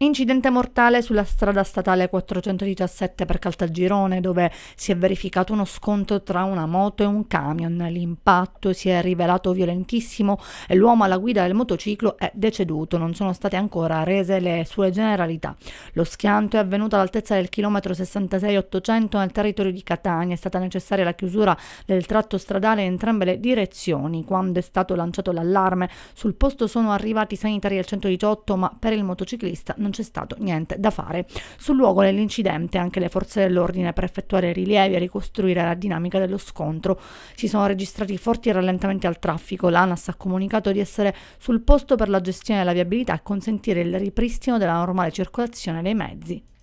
Incidente mortale sulla strada statale 417 per Caltagirone dove si è verificato uno scontro tra una moto e un camion. L'impatto si è rivelato violentissimo e l'uomo alla guida del motociclo è deceduto. Non sono state ancora rese le sue generalità. Lo schianto è avvenuto all'altezza del chilometro 66-800 nel territorio di Catania. È stata necessaria la chiusura del tratto stradale in entrambe le direzioni. Quando è stato lanciato l'allarme sul posto sono arrivati i sanitari al 118 ma per il motociclista non non c'è stato niente da fare. Sul luogo dell'incidente anche le forze dell'ordine per effettuare rilievi e ricostruire la dinamica dello scontro. Si sono registrati forti rallentamenti al traffico. L'ANAS ha comunicato di essere sul posto per la gestione della viabilità e consentire il ripristino della normale circolazione dei mezzi.